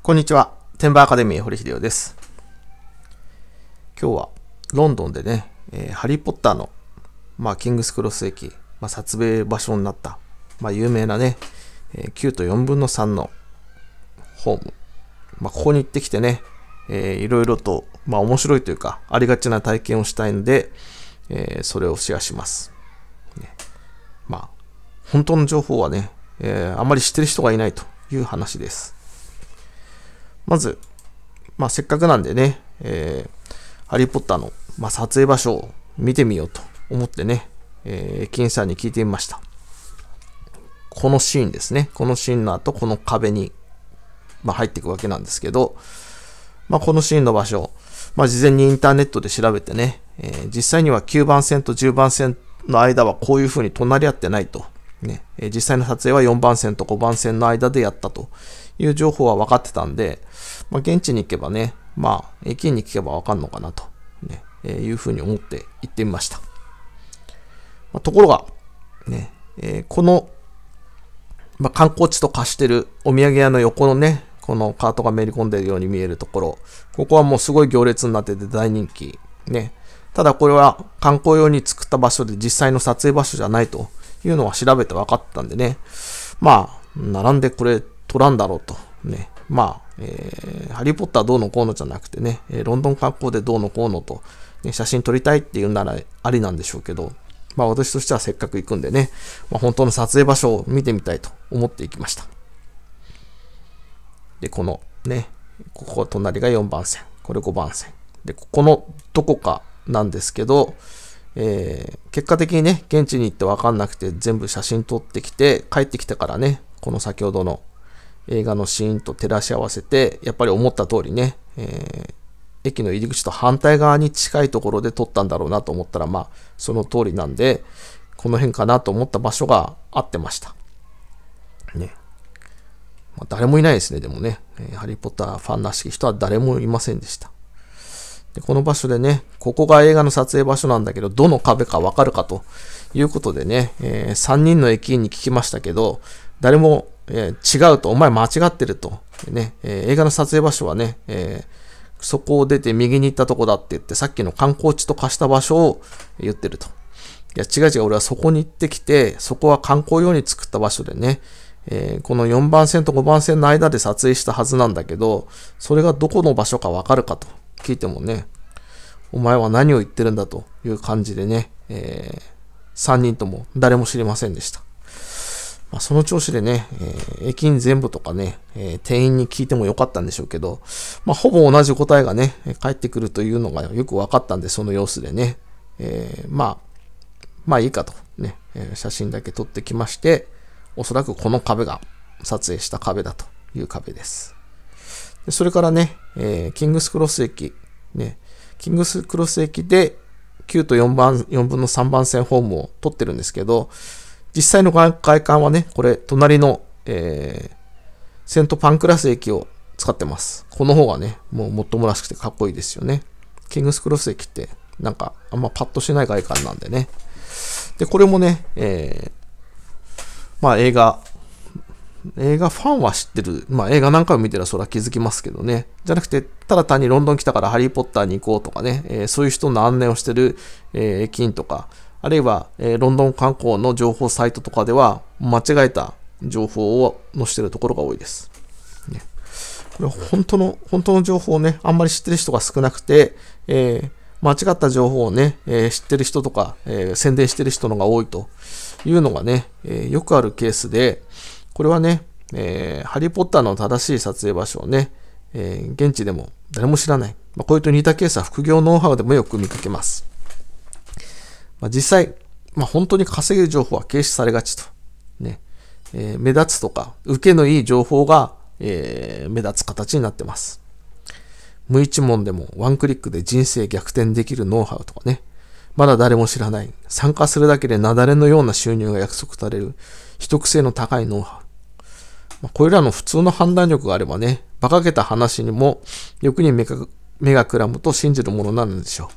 こんにちは。テンバーアカデミー堀秀夫です。今日はロンドンでね、えー、ハリー・ポッターの、まあ、キングスクロス駅、まあ、撮影場所になった、まあ、有名なね、えー、9と4分の3のホーム。まあ、ここに行ってきてね、えー、いろいろと、まあ、面白いというか、ありがちな体験をしたいので、えー、それをシェアします。ね、まあ、本当の情報はね、えー、あんまり知ってる人がいないという話です。まず、まあ、せっかくなんでね、えー、ハリーポッターの、まあ、撮影場所を見てみようと思ってね、えー、金さんに聞いてみました。このシーンですね。このシーンの後、この壁に、まあ、入っていくわけなんですけど、まあ、このシーンの場所、まあ、事前にインターネットで調べてね、えー、実際には9番線と10番線の間はこういう風に隣り合ってないと。ね、え実際の撮影は4番線と5番線の間でやったという情報は分かってたんで、まあ、現地に行けばね、まあ、駅に聞けば分かるのかなと、ねえー、いうふうに思って行ってみました。まあ、ところが、ね、えー、この、まあ、観光地と化してるお土産屋の横のね、このカートがめり込んでるように見えるところ、ここはもうすごい行列になってて大人気。ね。ただこれは観光用に作った場所で実際の撮影場所じゃないというのは調べて分かったんでね。まあ、並んでこれ取らんだろうと。ね。まあ、えー、ハリー・ポッターどうのこうのじゃなくてね、ロンドン観光でどうのこうのと、ね、写真撮りたいっていうならありなんでしょうけど、まあ私としてはせっかく行くんでね、まあ、本当の撮影場所を見てみたいと思っていきました。で、このね、ここ隣が4番線、これ5番線。で、ここのどこかなんですけど、えー、結果的にね、現地に行ってわかんなくて全部写真撮ってきて、帰ってきてからね、この先ほどの映画のシーンと照らし合わせて、やっぱり思った通りね、えー、駅の入り口と反対側に近いところで撮ったんだろうなと思ったら、まあ、その通りなんで、この辺かなと思った場所が合ってました。ね。まあ、誰もいないですね、でもね。ハリーポッターファンらしき人は誰もいませんでした。でこの場所でね、ここが映画の撮影場所なんだけど、どの壁かわかるかということでね、えー、3人の駅員に聞きましたけど、誰もえー、違うと、お前間違ってると。ね、えー、映画の撮影場所はね、えー、そこを出て右に行ったとこだって言って、さっきの観光地と化した場所を言ってると。いや、違う違う、俺はそこに行ってきて、そこは観光用に作った場所でね、えー、この4番線と5番線の間で撮影したはずなんだけど、それがどこの場所かわかるかと聞いてもね、お前は何を言ってるんだという感じでね、えー、3人とも誰も知りませんでした。まあ、その調子でね、えー、駅員全部とかね、えー、店員に聞いてもよかったんでしょうけど、まあ、ほぼ同じ答えがね、返ってくるというのがよく分かったんで、その様子でね、えー、まあ、まあいいかとね、え写真だけ撮ってきまして、おそらくこの壁が撮影した壁だという壁です。でそれからね、えキングスクロス駅、ね、キングスクロス駅で9と4番、4分の3番線ホームを撮ってるんですけど、実際の外観はね、これ、隣の、えー、セントパンクラス駅を使ってます。この方がね、もうもっともらしくてかっこいいですよね。キングスクロス駅って、なんか、あんまパッとしない外観なんでね。で、これもね、えー、まあ映画、映画ファンは知ってる。まあ映画何回も見てたらそれは気づきますけどね。じゃなくて、ただ単にロンドン来たからハリーポッターに行こうとかね、えー、そういう人の案内をしてる、えー、駅員とか、あるいは、えー、ロンドン観光の情報サイトとかでは、間違えた情報を載せてるところが多いです。ね、これ本当の、本当の情報をね、あんまり知ってる人が少なくて、えー、間違った情報をね、えー、知ってる人とか、え宣伝してる人のが多いというのがね、えよくあるケースで、これはね、えハリーポッターの正しい撮影場所をね、え現地でも誰も知らない。まあ、こういうと似たケースは副業ノウハウでもよく見かけます。まあ、実際、まあ、本当に稼げる情報は軽視されがちと。ね。えー、目立つとか、受けのいい情報が、えー、目立つ形になってます。無一文でもワンクリックで人生逆転できるノウハウとかね。まだ誰も知らない。参加するだけで雪崩のような収入が約束される。秘匿性の高いノウハウ。まあ、これらの普通の判断力があればね、馬鹿げた話にも、欲に目がくらむと信じるものなんでしょう。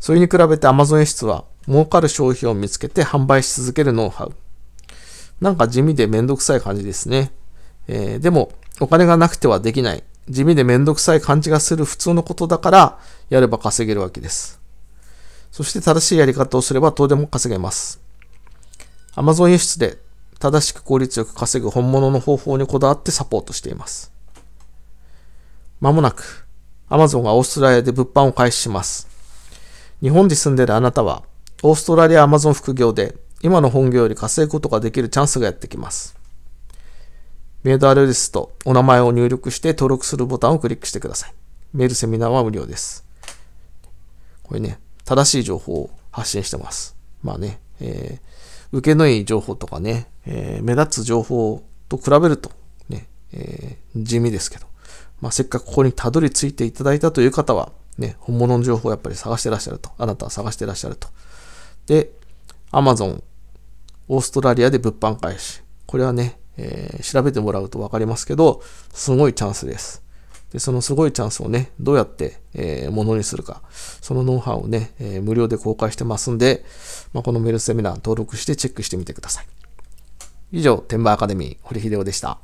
それに比べて Amazon 輸出は儲かる商品を見つけて販売し続けるノウハウ。なんか地味でめんどくさい感じですね。えー、でも、お金がなくてはできない。地味でめんどくさい感じがする普通のことだから、やれば稼げるわけです。そして正しいやり方をすればどうでも稼げます。Amazon 輸出で正しく効率よく稼ぐ本物の方法にこだわってサポートしています。まもなく、Amazon がオーストラリアで物販を開始します。日本に住んでるあなたは、オーストラリアアマゾン副業で、今の本業より稼ぐことができるチャンスがやってきます。メールアドレスとお名前を入力して登録するボタンをクリックしてください。メールセミナーは無料です。これね、正しい情報を発信してます。まあね、えー、受けのいい情報とかね、えー、目立つ情報と比べるとね、えー、地味ですけど、まあ、せっかくここにたどり着いていただいたという方は、ね、本物の情報をやっぱり探してらっしゃると。あなたは探してらっしゃると。で、Amazon、オーストラリアで物販開始。これはね、えー、調べてもらうと分かりますけど、すごいチャンスです。で、そのすごいチャンスをね、どうやって、えー、ものにするか。そのノウハウをね、えー、無料で公開してますんで、まあ、このメルセミナー登録してチェックしてみてください。以上、天馬アカデミー、堀秀夫でした。